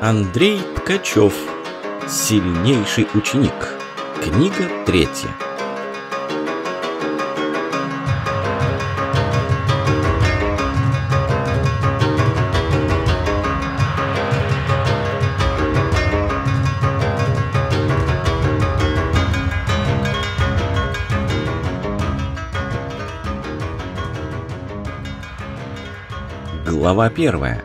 Андрей Ткачев. Сильнейший ученик. Книга третья. Глава первая.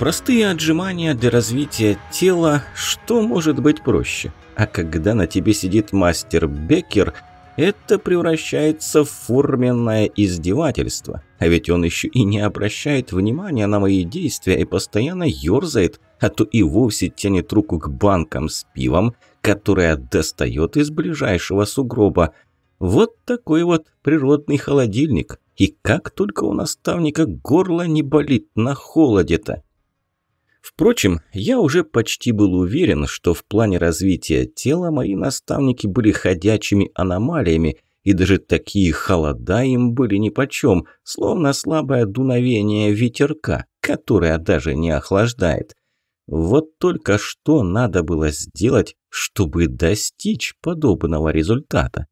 Простые отжимания для развития тела, что может быть проще? А когда на тебе сидит мастер Беккер, это превращается в форменное издевательство. А ведь он еще и не обращает внимания на мои действия и постоянно ерзает, а то и вовсе тянет руку к банкам с пивом, которая достает из ближайшего сугроба. Вот такой вот природный холодильник. И как только у наставника горло не болит на холоде-то. Впрочем, я уже почти был уверен, что в плане развития тела мои наставники были ходячими аномалиями, и даже такие холода им были нипочем, словно слабое дуновение ветерка, которое даже не охлаждает. Вот только что надо было сделать, чтобы достичь подобного результата.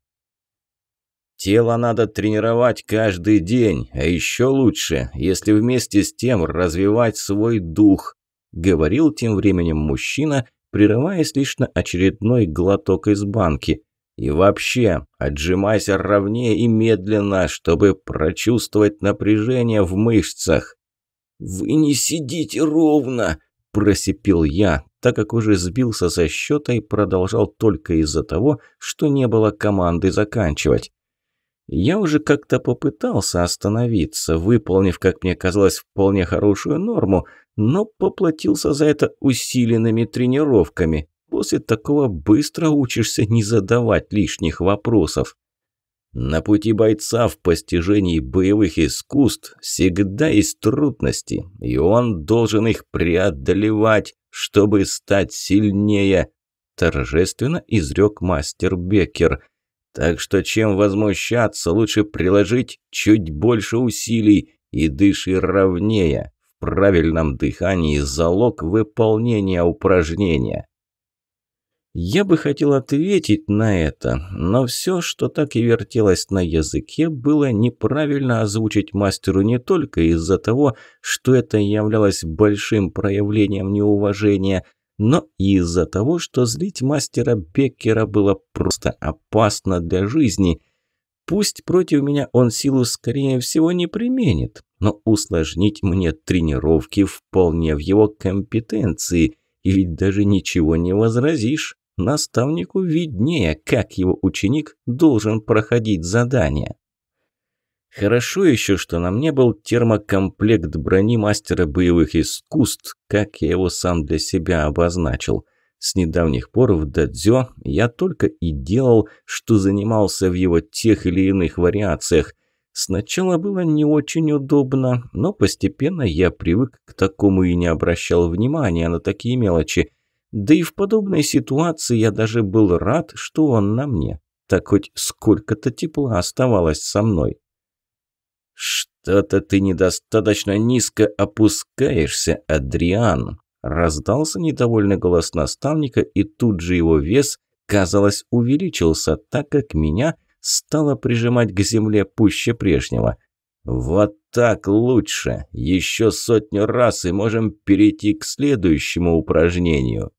Тело надо тренировать каждый день, а еще лучше, если вместе с тем развивать свой дух, – говорил тем временем мужчина, прерываясь лишь на очередной глоток из банки. «И вообще, отжимайся ровнее и медленно, чтобы прочувствовать напряжение в мышцах». «Вы не сидите ровно!» – просипел я, так как уже сбился со счета и продолжал только из-за того, что не было команды заканчивать. Я уже как-то попытался остановиться, выполнив, как мне казалось, вполне хорошую норму, но поплатился за это усиленными тренировками. После такого быстро учишься не задавать лишних вопросов. На пути бойца в постижении боевых искусств всегда есть трудности, и он должен их преодолевать, чтобы стать сильнее, торжественно изрек мастер Беккер – так что чем возмущаться, лучше приложить чуть больше усилий и дыши ровнее. В правильном дыхании залог выполнения упражнения. Я бы хотел ответить на это, но все, что так и вертелось на языке, было неправильно озвучить мастеру не только из-за того, что это являлось большим проявлением неуважения – но и из-за того, что злить мастера Беккера было просто опасно для жизни. Пусть против меня он силу, скорее всего, не применит, но усложнить мне тренировки вполне в его компетенции, и ведь даже ничего не возразишь. Наставнику виднее, как его ученик должен проходить задания. Хорошо еще, что на мне был термокомплект брони мастера боевых искусств, как я его сам для себя обозначил. С недавних пор в дадзё я только и делал, что занимался в его тех или иных вариациях. Сначала было не очень удобно, но постепенно я привык к такому и не обращал внимания на такие мелочи. Да и в подобной ситуации я даже был рад, что он на мне. Так хоть сколько-то тепла оставалось со мной. «Что-то ты недостаточно низко опускаешься, Адриан!» Раздался недовольный голос наставника, и тут же его вес, казалось, увеличился, так как меня стало прижимать к земле пуще прежнего. «Вот так лучше! Еще сотню раз и можем перейти к следующему упражнению!»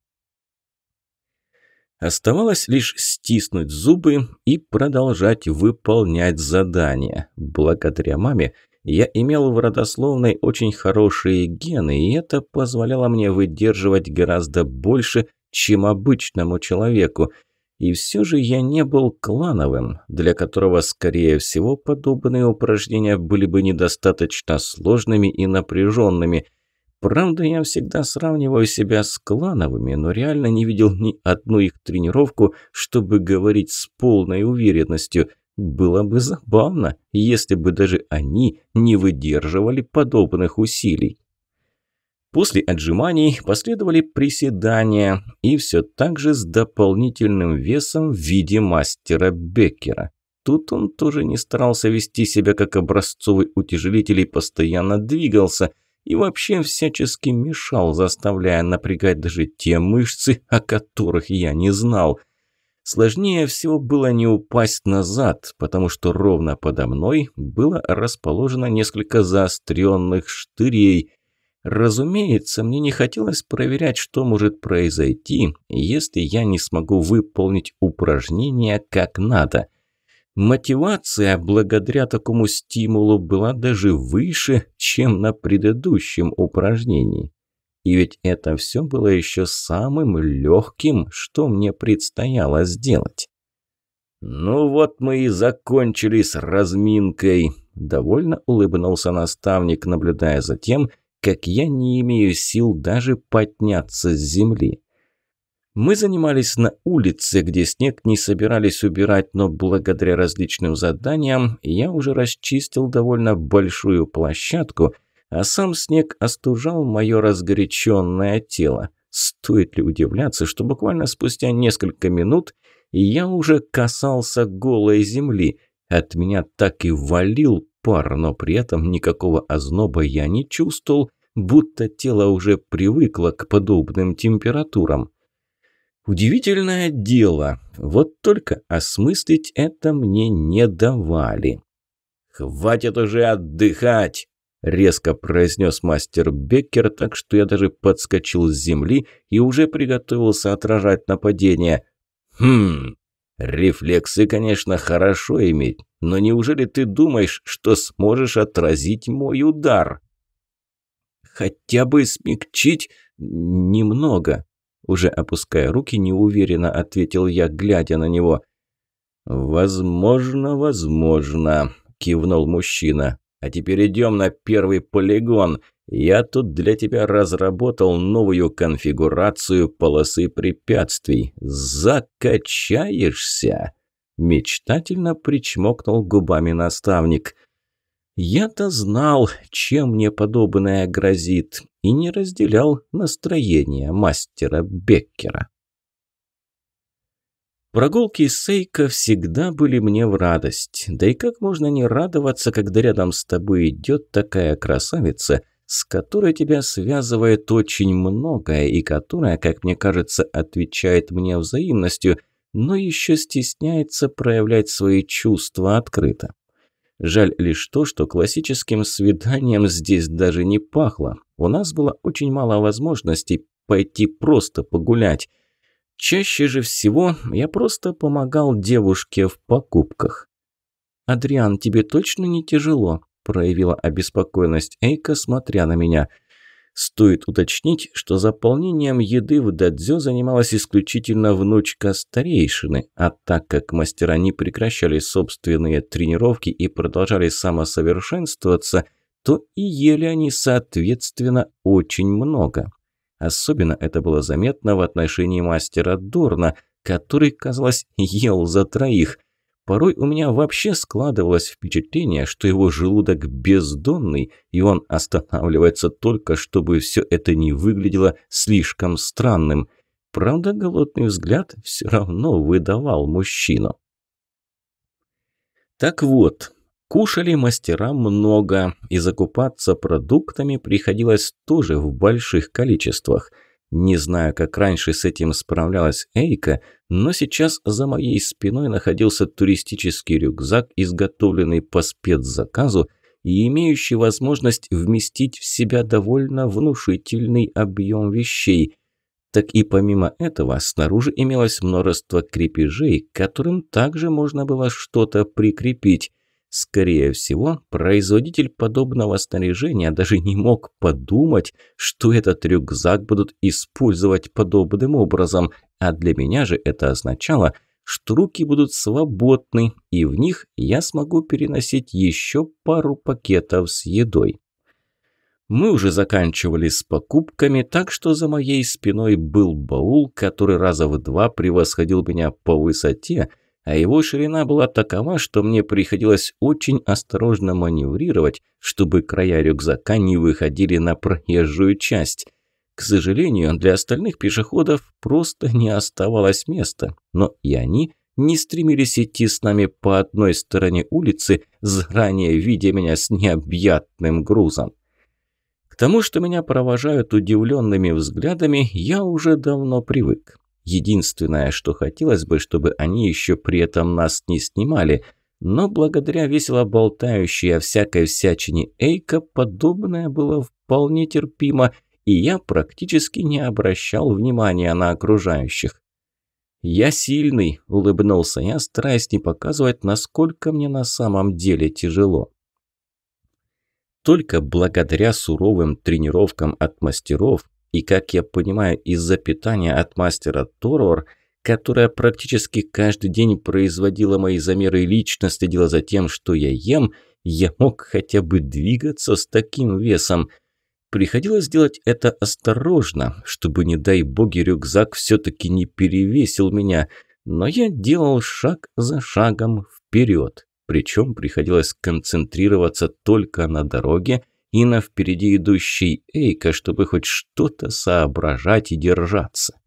Оставалось лишь стиснуть зубы и продолжать выполнять задание. Благодаря маме я имел в родословной очень хорошие гены, и это позволяло мне выдерживать гораздо больше, чем обычному человеку. И все же я не был клановым, для которого, скорее всего, подобные упражнения были бы недостаточно сложными и напряженными – Правда, я всегда сравниваю себя с клановыми, но реально не видел ни одну их тренировку, чтобы говорить с полной уверенностью. Было бы забавно, если бы даже они не выдерживали подобных усилий. После отжиманий последовали приседания и все так же с дополнительным весом в виде мастера Беккера. Тут он тоже не старался вести себя как образцовый утяжелитель и постоянно двигался – и вообще всячески мешал, заставляя напрягать даже те мышцы, о которых я не знал. Сложнее всего было не упасть назад, потому что ровно подо мной было расположено несколько заостренных штырей. Разумеется, мне не хотелось проверять, что может произойти, если я не смогу выполнить упражнение как надо – Мотивация благодаря такому стимулу была даже выше, чем на предыдущем упражнении. И ведь это все было еще самым легким, что мне предстояло сделать. «Ну вот мы и закончили с разминкой», – довольно улыбнулся наставник, наблюдая за тем, как я не имею сил даже подняться с земли. Мы занимались на улице, где снег не собирались убирать, но благодаря различным заданиям я уже расчистил довольно большую площадку, а сам снег остужал мое разгоряченное тело. Стоит ли удивляться, что буквально спустя несколько минут я уже касался голой земли. От меня так и валил пар, но при этом никакого озноба я не чувствовал, будто тело уже привыкло к подобным температурам. Удивительное дело, вот только осмыслить это мне не давали. «Хватит уже отдыхать!» – резко произнес мастер Беккер, так что я даже подскочил с земли и уже приготовился отражать нападение. «Хм, рефлексы, конечно, хорошо иметь, но неужели ты думаешь, что сможешь отразить мой удар?» «Хотя бы смягчить немного», уже опуская руки, неуверенно ответил я, глядя на него. «Возможно, возможно», – кивнул мужчина. «А теперь идем на первый полигон. Я тут для тебя разработал новую конфигурацию полосы препятствий. Закачаешься!» Мечтательно причмокнул губами наставник – я-то знал, чем мне подобное грозит, и не разделял настроение мастера Беккера. Прогулки с Сейко всегда были мне в радость. Да и как можно не радоваться, когда рядом с тобой идет такая красавица, с которой тебя связывает очень многое и которая, как мне кажется, отвечает мне взаимностью, но еще стесняется проявлять свои чувства открыто. Жаль лишь то, что классическим свиданием здесь даже не пахло. У нас было очень мало возможностей пойти просто погулять. Чаще же всего я просто помогал девушке в покупках. «Адриан, тебе точно не тяжело?» – проявила обеспокоенность Эйка, смотря на меня – Стоит уточнить, что заполнением еды в дадзё занималась исключительно внучка старейшины, а так как мастера не прекращали собственные тренировки и продолжали самосовершенствоваться, то и ели они, соответственно, очень много. Особенно это было заметно в отношении мастера Дорна, который, казалось, ел за троих – Порой у меня вообще складывалось впечатление, что его желудок бездонный, и он останавливается только, чтобы все это не выглядело слишком странным. Правда, голодный взгляд все равно выдавал мужчину. Так вот, кушали мастера много, и закупаться продуктами приходилось тоже в больших количествах – не знаю, как раньше с этим справлялась Эйка, но сейчас за моей спиной находился туристический рюкзак, изготовленный по спецзаказу и имеющий возможность вместить в себя довольно внушительный объем вещей. Так и помимо этого, снаружи имелось множество крепежей, к которым также можно было что-то прикрепить. Скорее всего, производитель подобного снаряжения даже не мог подумать, что этот рюкзак будут использовать подобным образом, а для меня же это означало, что руки будут свободны, и в них я смогу переносить еще пару пакетов с едой. Мы уже заканчивали с покупками, так что за моей спиной был баул, который раза в два превосходил меня по высоте – а его ширина была такова, что мне приходилось очень осторожно маневрировать, чтобы края рюкзака не выходили на проезжую часть. К сожалению, для остальных пешеходов просто не оставалось места, но и они не стремились идти с нами по одной стороне улицы, заранее видя меня с необъятным грузом. К тому, что меня провожают удивленными взглядами, я уже давно привык. Единственное, что хотелось бы, чтобы они еще при этом нас не снимали. Но благодаря весело болтающей о всякой всячине Эйка подобное было вполне терпимо, и я практически не обращал внимания на окружающих. «Я сильный», – улыбнулся я, стараясь не показывать, насколько мне на самом деле тяжело. Только благодаря суровым тренировкам от мастеров и, как я понимаю, из-за питания от мастера Торор, которая практически каждый день производила мои замеры и лично следила за тем, что я ем, я мог хотя бы двигаться с таким весом. Приходилось делать это осторожно, чтобы, не дай боги, рюкзак все-таки не перевесил меня, но я делал шаг за шагом вперед. Причем приходилось концентрироваться только на дороге – и на впереди идущий Эйка, чтобы хоть что-то соображать и держаться.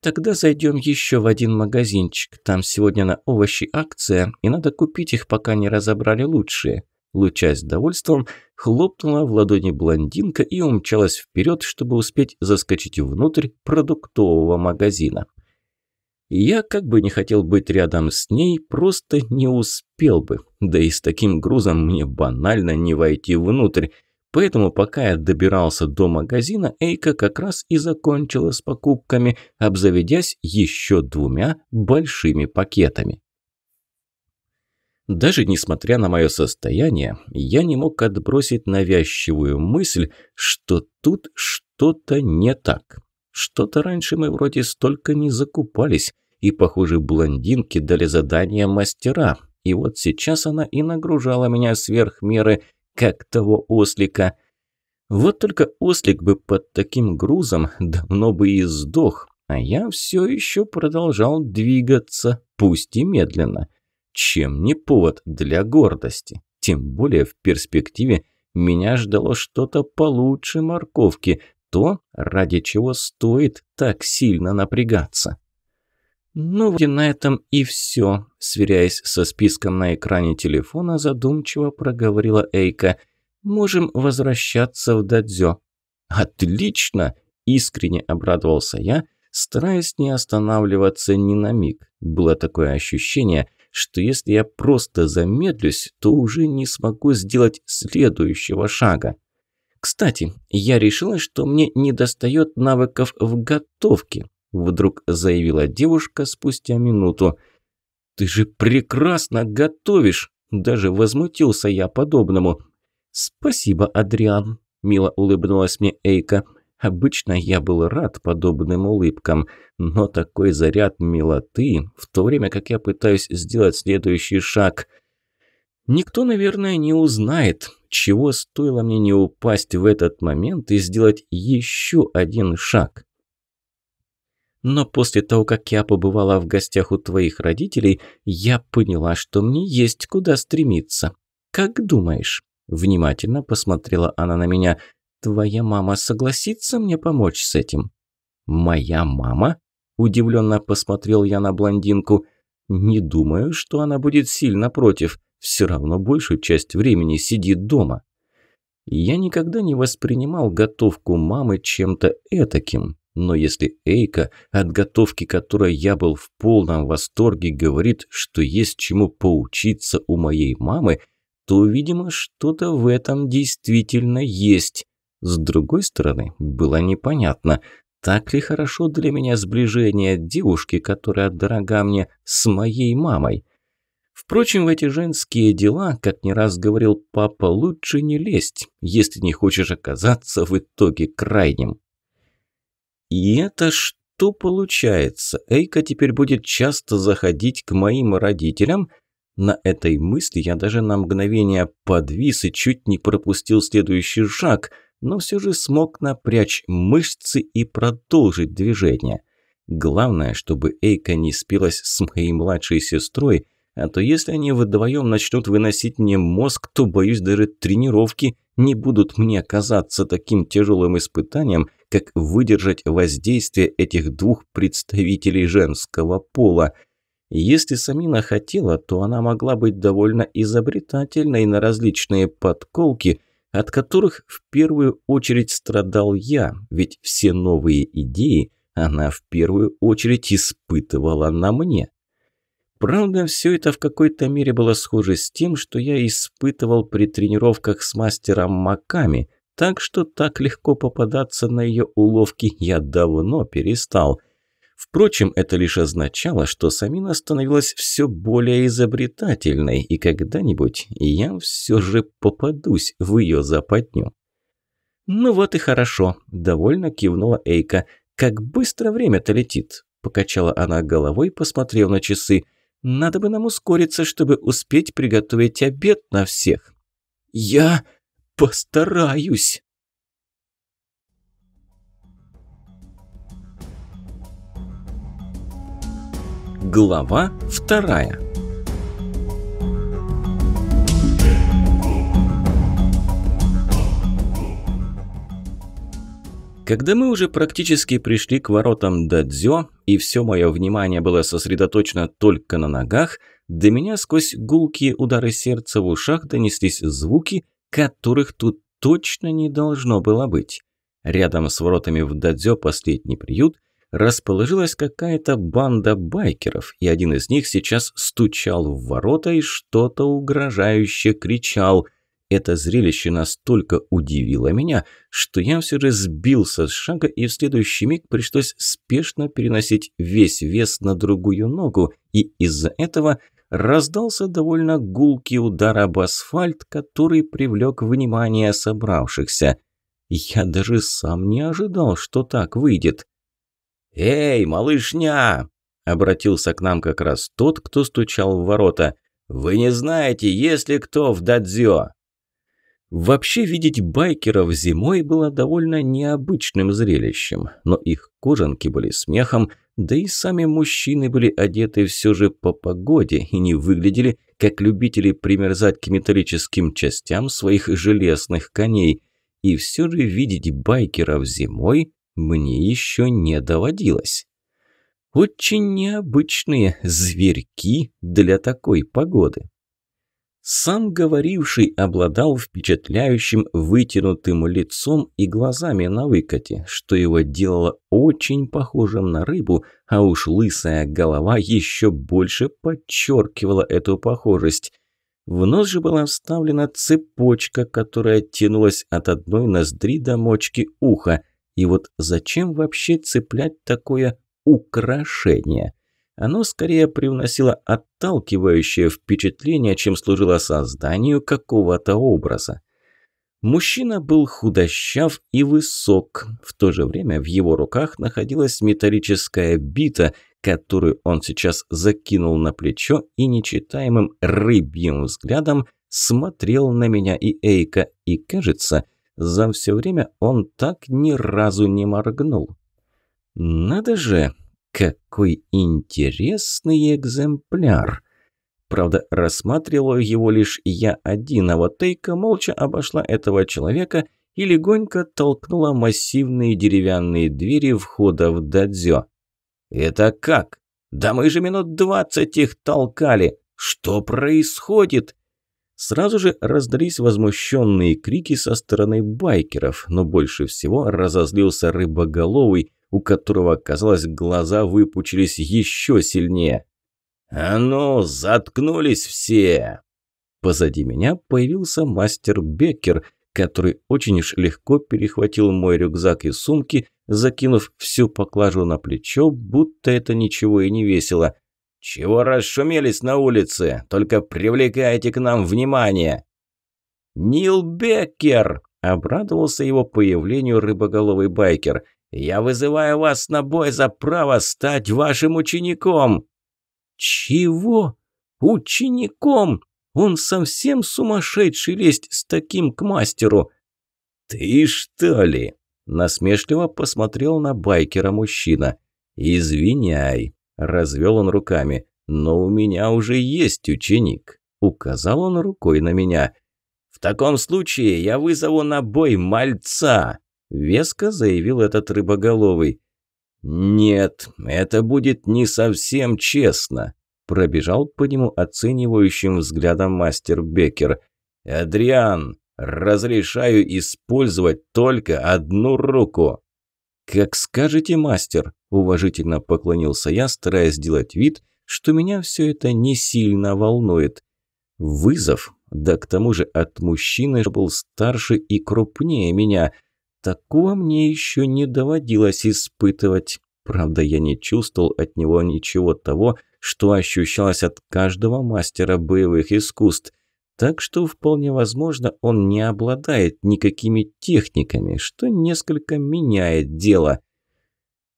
Тогда зайдем еще в один магазинчик. Там сегодня на овощи акция, и надо купить их, пока не разобрали лучшие. Лучась довольством, хлопнула в ладони блондинка и умчалась вперед, чтобы успеть заскочить внутрь продуктового магазина. Я, как бы не хотел быть рядом с ней, просто не успел бы. Да и с таким грузом мне банально не войти внутрь. Поэтому, пока я добирался до магазина, Эйка как раз и закончила с покупками, обзаведясь еще двумя большими пакетами. Даже несмотря на мое состояние, я не мог отбросить навязчивую мысль, что тут что-то не так. Что-то раньше мы вроде столько не закупались и, похоже, блондинки дали задание мастера. И вот сейчас она и нагружала меня сверх меры, как того ослика. Вот только ослик бы под таким грузом давно бы и сдох, а я все еще продолжал двигаться, пусть и медленно. Чем не повод для гордости? Тем более в перспективе меня ждало что-то получше морковки, то, ради чего стоит так сильно напрягаться. Ну, вот и на этом и все. Сверяясь со списком на экране телефона, задумчиво проговорила Эйка. «Можем возвращаться в Дадзё». «Отлично!» – искренне обрадовался я, стараясь не останавливаться ни на миг. Было такое ощущение, что если я просто замедлюсь, то уже не смогу сделать следующего шага. Кстати, я решила, что мне недостает навыков в готовке, Вдруг заявила девушка спустя минуту. «Ты же прекрасно готовишь!» Даже возмутился я подобному. «Спасибо, Адриан», – мило улыбнулась мне Эйка. Обычно я был рад подобным улыбкам, но такой заряд милоты, в то время как я пытаюсь сделать следующий шаг. Никто, наверное, не узнает, чего стоило мне не упасть в этот момент и сделать еще один шаг но после того, как я побывала в гостях у твоих родителей, я поняла, что мне есть куда стремиться. Как думаешь?» Внимательно посмотрела она на меня. «Твоя мама согласится мне помочь с этим?» «Моя мама?» Удивленно посмотрел я на блондинку. «Не думаю, что она будет сильно против. Все равно большую часть времени сидит дома». Я никогда не воспринимал готовку мамы чем-то этаким. Но если Эйка, от готовки которой я был в полном восторге, говорит, что есть чему поучиться у моей мамы, то, видимо, что-то в этом действительно есть. С другой стороны, было непонятно, так ли хорошо для меня сближение девушки, которая дорога мне, с моей мамой. Впрочем, в эти женские дела, как не раз говорил папа, лучше не лезть, если не хочешь оказаться в итоге крайним. И это что получается? Эйка теперь будет часто заходить к моим родителям? На этой мысли я даже на мгновение подвис и чуть не пропустил следующий шаг, но все же смог напрячь мышцы и продолжить движение. Главное, чтобы Эйка не спилась с моей младшей сестрой, а то если они вдвоем начнут выносить мне мозг, то, боюсь, даже тренировки не будут мне казаться таким тяжелым испытанием, как выдержать воздействие этих двух представителей женского пола. Если Самина хотела, то она могла быть довольно изобретательной на различные подколки, от которых в первую очередь страдал я, ведь все новые идеи она в первую очередь испытывала на мне. Правда, все это в какой-то мере было схоже с тем, что я испытывал при тренировках с мастером Маками, так что так легко попадаться на ее уловки я давно перестал. Впрочем, это лишь означало, что Самина становилась все более изобретательной, и когда-нибудь я все же попадусь в ее западню. «Ну вот и хорошо», – довольно кивнула Эйка. «Как быстро время-то летит!» – покачала она головой, посмотрев на часы. «Надо бы нам ускориться, чтобы успеть приготовить обед на всех». «Я...» Постараюсь. Глава вторая. Когда мы уже практически пришли к воротам Дадзё, и все мое внимание было сосредоточено только на ногах, до меня сквозь гулкие удары сердца в ушах донеслись звуки, которых тут точно не должно было быть. Рядом с воротами в Дадзё последний приют расположилась какая-то банда байкеров, и один из них сейчас стучал в ворота и что-то угрожающе кричал. Это зрелище настолько удивило меня, что я все же сбился с шага, и в следующий миг пришлось спешно переносить весь вес на другую ногу, и из-за этого раздался довольно гулкий удар об асфальт, который привлек внимание собравшихся. Я даже сам не ожидал, что так выйдет. «Эй, малышня!» – обратился к нам как раз тот, кто стучал в ворота. «Вы не знаете, есть ли кто в дадзё? Вообще видеть байкеров зимой было довольно необычным зрелищем, но их кожанки были смехом, да и сами мужчины были одеты все же по погоде и не выглядели, как любители примерзать к металлическим частям своих железных коней. И все же видеть байкеров зимой мне еще не доводилось. Очень необычные зверьки для такой погоды. Сам говоривший обладал впечатляющим вытянутым лицом и глазами на выкате, что его делало очень похожим на рыбу, а уж лысая голова еще больше подчеркивала эту похожесть. В нос же была вставлена цепочка, которая тянулась от одной ноздри до мочки уха. И вот зачем вообще цеплять такое украшение? Оно скорее привносило отталкивающее впечатление, чем служило созданию какого-то образа. Мужчина был худощав и высок. В то же время в его руках находилась металлическая бита, которую он сейчас закинул на плечо и нечитаемым рыбьим взглядом смотрел на меня и Эйка, и, кажется, за все время он так ни разу не моргнул. «Надо же!» Какой интересный экземпляр! Правда, рассматривал его лишь я один, а вот Тейка молча обошла этого человека и легонько толкнула массивные деревянные двери входа в дадзё. «Это как? Да мы же минут двадцать их толкали! Что происходит?» Сразу же раздались возмущенные крики со стороны байкеров, но больше всего разозлился рыбоголовый, у которого, казалось, глаза выпучились еще сильнее. «А ну, заткнулись все!» Позади меня появился мастер Беккер, который очень уж легко перехватил мой рюкзак и сумки, закинув всю поклажу на плечо, будто это ничего и не весело. «Чего расшумелись на улице? Только привлекайте к нам внимание!» «Нил Беккер!» – обрадовался его появлению рыбоголовый байкер – я вызываю вас на бой за право стать вашим учеником!» «Чего? Учеником? Он совсем сумасшедший лезть с таким к мастеру!» «Ты что ли?» – насмешливо посмотрел на байкера мужчина. «Извиняй», – развел он руками, – «но у меня уже есть ученик», – указал он рукой на меня. «В таком случае я вызову на бой мальца!» Веско заявил этот рыбоголовый. «Нет, это будет не совсем честно», – пробежал по нему оценивающим взглядом мастер Беккер. «Адриан, разрешаю использовать только одну руку». «Как скажете, мастер», – уважительно поклонился я, стараясь сделать вид, что меня все это не сильно волнует. Вызов, да к тому же от мужчины был старше и крупнее меня – Такого мне еще не доводилось испытывать. Правда, я не чувствовал от него ничего того, что ощущалось от каждого мастера боевых искусств. Так что вполне возможно, он не обладает никакими техниками, что несколько меняет дело.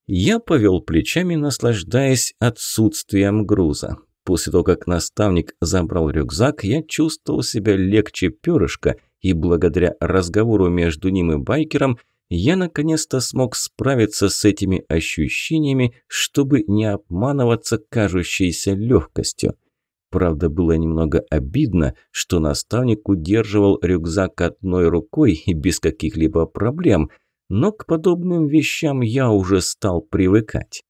Я повел плечами, наслаждаясь отсутствием груза. После того, как наставник забрал рюкзак, я чувствовал себя легче перышка и благодаря разговору между ним и байкером я наконец-то смог справиться с этими ощущениями, чтобы не обманываться кажущейся легкостью. Правда, было немного обидно, что наставник удерживал рюкзак одной рукой и без каких-либо проблем, но к подобным вещам я уже стал привыкать.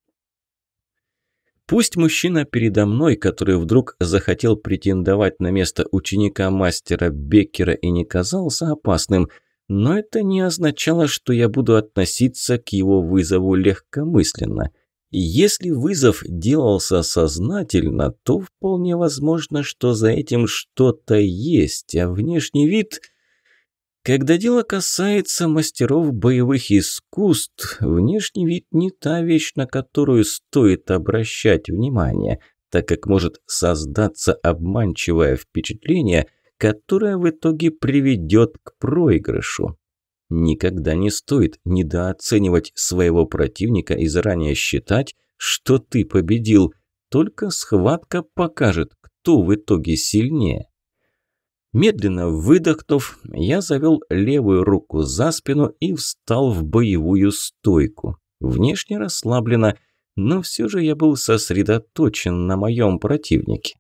Пусть мужчина передо мной, который вдруг захотел претендовать на место ученика мастера Беккера и не казался опасным, но это не означало, что я буду относиться к его вызову легкомысленно. Если вызов делался сознательно, то вполне возможно, что за этим что-то есть, а внешний вид – когда дело касается мастеров боевых искусств, внешний вид не та вещь, на которую стоит обращать внимание, так как может создаться обманчивое впечатление, которое в итоге приведет к проигрышу. Никогда не стоит недооценивать своего противника и заранее считать, что ты победил. Только схватка покажет, кто в итоге сильнее. Медленно выдохнув, я завел левую руку за спину и встал в боевую стойку. Внешне расслабленно, но все же я был сосредоточен на моем противнике.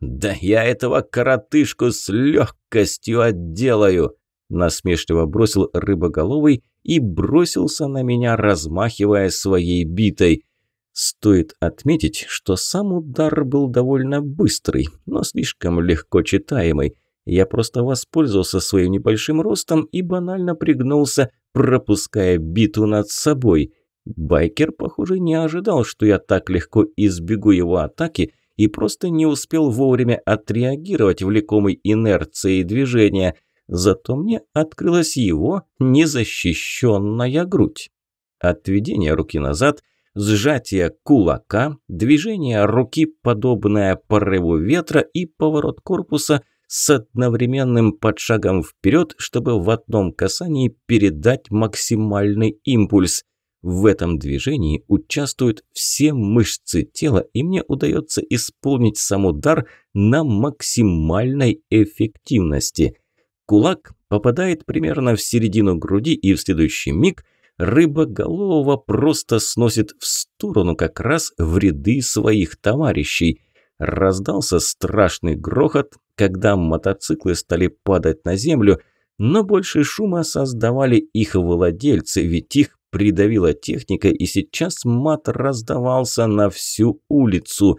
«Да я этого коротышку с легкостью отделаю!» Насмешливо бросил рыбоголовый и бросился на меня, размахивая своей битой. Стоит отметить, что сам удар был довольно быстрый, но слишком легко читаемый. Я просто воспользовался своим небольшим ростом и банально пригнулся, пропуская биту над собой. Байкер, похоже, не ожидал, что я так легко избегу его атаки и просто не успел вовремя отреагировать влекомой инерцией движения. Зато мне открылась его незащищенная грудь. Отведение руки назад – сжатие кулака, движение руки, подобное порыву ветра и поворот корпуса, с одновременным подшагом вперед, чтобы в одном касании передать максимальный импульс. В этом движении участвуют все мышцы тела, и мне удается исполнить сам удар на максимальной эффективности. Кулак попадает примерно в середину груди, и в следующий миг рыбоголового просто сносит в сторону как раз в ряды своих товарищей – раздался страшный грохот, когда мотоциклы стали падать на землю, но больше шума создавали их владельцы, ведь их придавила техника, и сейчас мат раздавался на всю улицу.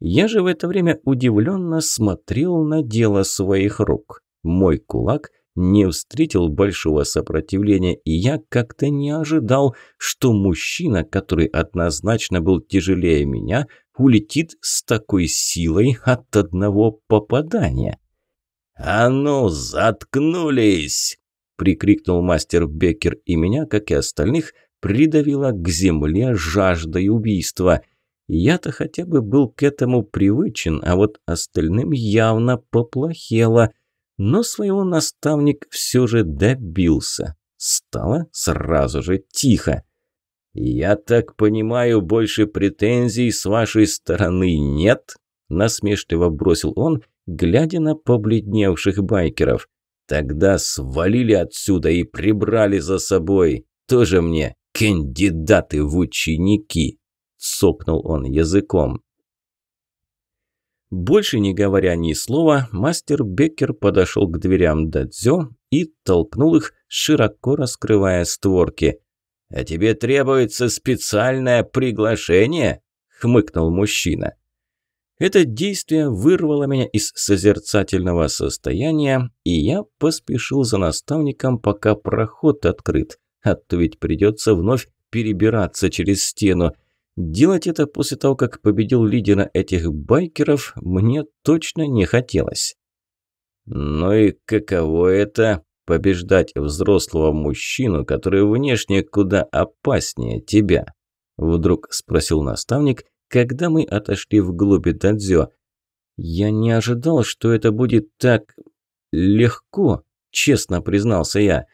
Я же в это время удивленно смотрел на дело своих рук. Мой кулак не встретил большого сопротивления, и я как-то не ожидал, что мужчина, который однозначно был тяжелее меня, улетит с такой силой от одного попадания. «А ну, заткнулись!» – прикрикнул мастер Беккер, и меня, как и остальных, придавила к земле жаждой убийства. Я-то хотя бы был к этому привычен, а вот остальным явно поплохело. Но своего наставник все же добился. Стало сразу же тихо. «Я так понимаю, больше претензий с вашей стороны нет?» Насмешливо бросил он, глядя на побледневших байкеров. «Тогда свалили отсюда и прибрали за собой. Тоже мне кандидаты в ученики!» Цокнул он языком. Больше не говоря ни слова, мастер Беккер подошел к дверям Дадзё и толкнул их, широко раскрывая створки – «А тебе требуется специальное приглашение?» – хмыкнул мужчина. Это действие вырвало меня из созерцательного состояния, и я поспешил за наставником, пока проход открыт, а то ведь придется вновь перебираться через стену. Делать это после того, как победил лидера этих байкеров, мне точно не хотелось. «Ну и каково это?» побеждать взрослого мужчину, который внешне куда опаснее тебя?» Вдруг спросил наставник, когда мы отошли вглубь Дадзё. «Я не ожидал, что это будет так... легко», – честно признался я.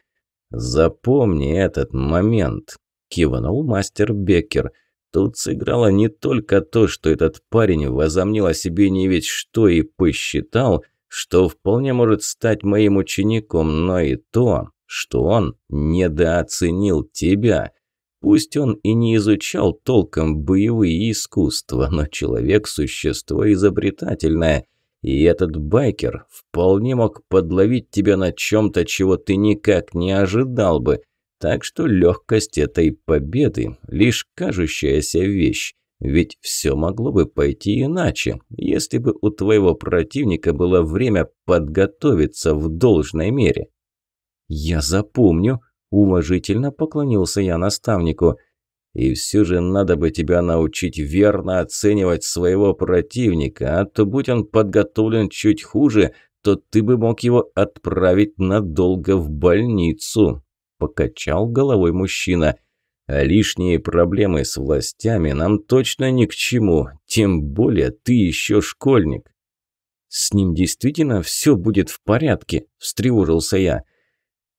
«Запомни этот момент», – кивнул мастер Беккер. «Тут сыграло не только то, что этот парень возомнил о себе не ведь что и посчитал», – что вполне может стать моим учеником, но и то, что он недооценил тебя. Пусть он и не изучал толком боевые искусства, но человек – существо изобретательное, и этот байкер вполне мог подловить тебя на чем-то, чего ты никак не ожидал бы. Так что легкость этой победы – лишь кажущаяся вещь. Ведь все могло бы пойти иначе, если бы у твоего противника было время подготовиться в должной мере. «Я запомню», – уважительно поклонился я наставнику. «И все же надо бы тебя научить верно оценивать своего противника, а то будь он подготовлен чуть хуже, то ты бы мог его отправить надолго в больницу», – покачал головой мужчина – а Лишние проблемы с властями нам точно ни к чему, тем более ты еще школьник». «С ним действительно все будет в порядке», – встревожился я.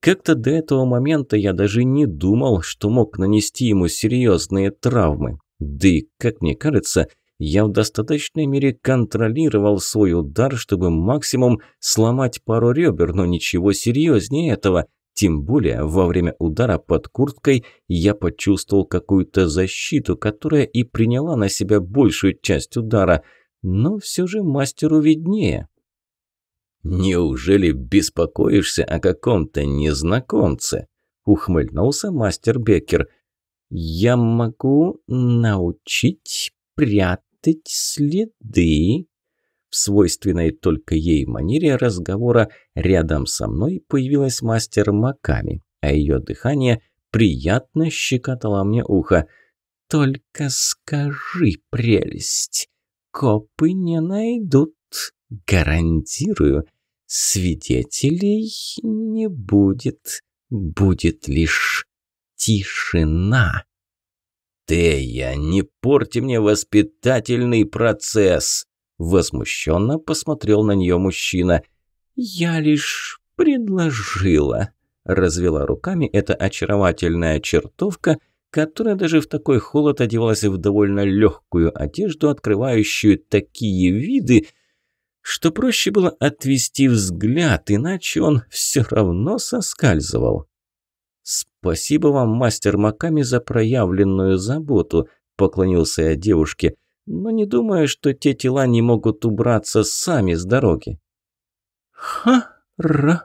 «Как-то до этого момента я даже не думал, что мог нанести ему серьезные травмы. Да и, как мне кажется, я в достаточной мере контролировал свой удар, чтобы максимум сломать пару ребер, но ничего серьезнее этого. Тем более, во время удара под курткой я почувствовал какую-то защиту, которая и приняла на себя большую часть удара. Но все же мастеру виднее. «Неужели беспокоишься о каком-то незнакомце?» – ухмыльнулся мастер Беккер. «Я могу научить прятать следы», в свойственной только ей манере разговора рядом со мной появилась мастер Маками, а ее дыхание приятно щекотало мне ухо. «Только скажи, прелесть, копы не найдут, гарантирую. Свидетелей не будет, будет лишь тишина». «Тея, не порти мне воспитательный процесс!» Возмущенно посмотрел на нее мужчина. «Я лишь предложила», – развела руками эта очаровательная чертовка, которая даже в такой холод одевалась в довольно легкую одежду, открывающую такие виды, что проще было отвести взгляд, иначе он все равно соскальзывал. «Спасибо вам, мастер Маками, за проявленную заботу», – поклонился я девушке – но не думаю, что те тела не могут убраться сами с дороги. «Хорошо»,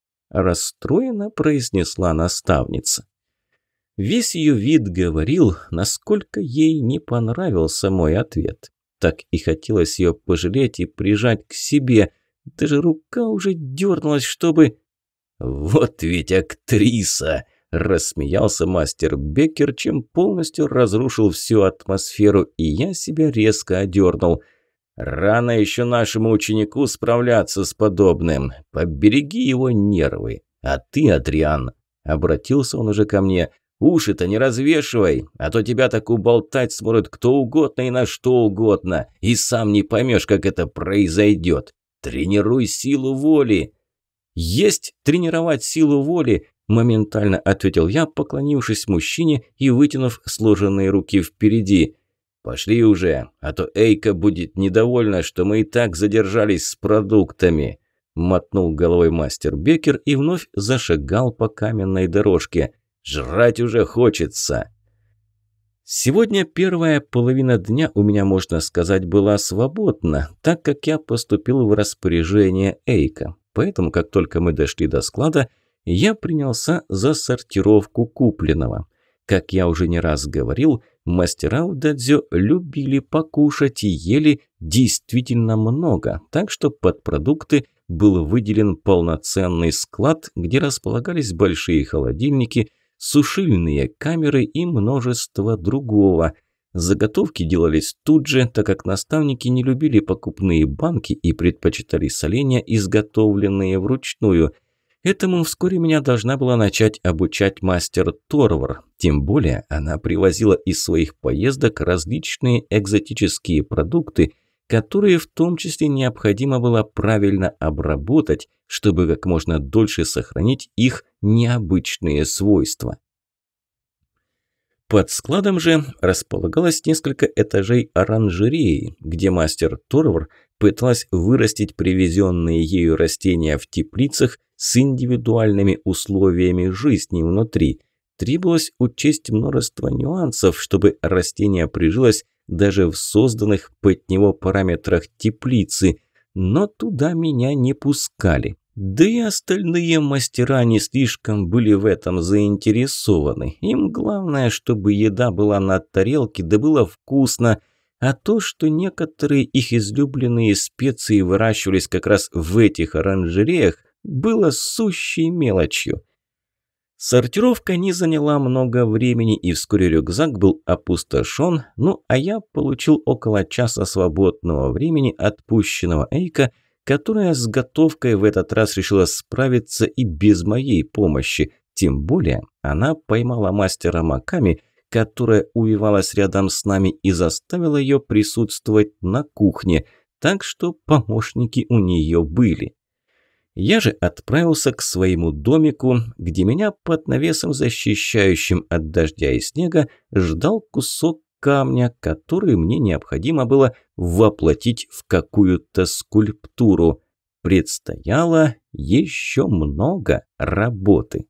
– расстроенно произнесла наставница. Весь ее вид говорил, насколько ей не понравился мой ответ. Так и хотелось ее пожалеть и прижать к себе. Даже рука уже дернулась, чтобы... «Вот ведь актриса!» Рассмеялся мастер Беккер, чем полностью разрушил всю атмосферу, и я себя резко одернул. «Рано еще нашему ученику справляться с подобным. Побереги его нервы. А ты, Адриан...» Обратился он уже ко мне. «Уши-то не развешивай, а то тебя так уболтать сможет кто угодно и на что угодно, и сам не поймешь, как это произойдет. Тренируй силу воли!» «Есть тренировать силу воли!» Моментально ответил я, поклонившись мужчине и вытянув сложенные руки впереди. «Пошли уже, а то Эйка будет недовольна, что мы и так задержались с продуктами», мотнул головой мастер Бекер и вновь зашагал по каменной дорожке. «Жрать уже хочется!» Сегодня первая половина дня у меня, можно сказать, была свободна, так как я поступил в распоряжение Эйка. Поэтому, как только мы дошли до склада, я принялся за сортировку купленного. Как я уже не раз говорил, мастера в дадзё любили покушать и ели действительно много, так что под продукты был выделен полноценный склад, где располагались большие холодильники, сушильные камеры и множество другого. Заготовки делались тут же, так как наставники не любили покупные банки и предпочитали соления, изготовленные вручную – Этому вскоре меня должна была начать обучать мастер Торвар. Тем более она привозила из своих поездок различные экзотические продукты, которые в том числе необходимо было правильно обработать, чтобы как можно дольше сохранить их необычные свойства. Под складом же располагалось несколько этажей оранжереи, где мастер Торвар пыталась вырастить привезенные ею растения в теплицах с индивидуальными условиями жизни внутри. Требовалось учесть множество нюансов, чтобы растение прижилось даже в созданных под него параметрах теплицы, но туда меня не пускали. Да и остальные мастера не слишком были в этом заинтересованы. Им главное, чтобы еда была на тарелке, да было вкусно. А то, что некоторые их излюбленные специи выращивались как раз в этих оранжереях, было сущей мелочью. Сортировка не заняла много времени, и вскоре рюкзак был опустошен, ну а я получил около часа свободного времени, отпущенного Эйка, которая с готовкой в этот раз решила справиться и без моей помощи. Тем более она поймала мастера Маками, которая увивалась рядом с нами и заставила ее присутствовать на кухне, так что помощники у нее были. Я же отправился к своему домику, где меня под навесом, защищающим от дождя и снега, ждал кусок камня, который мне необходимо было воплотить в какую-то скульптуру. Предстояло еще много работы.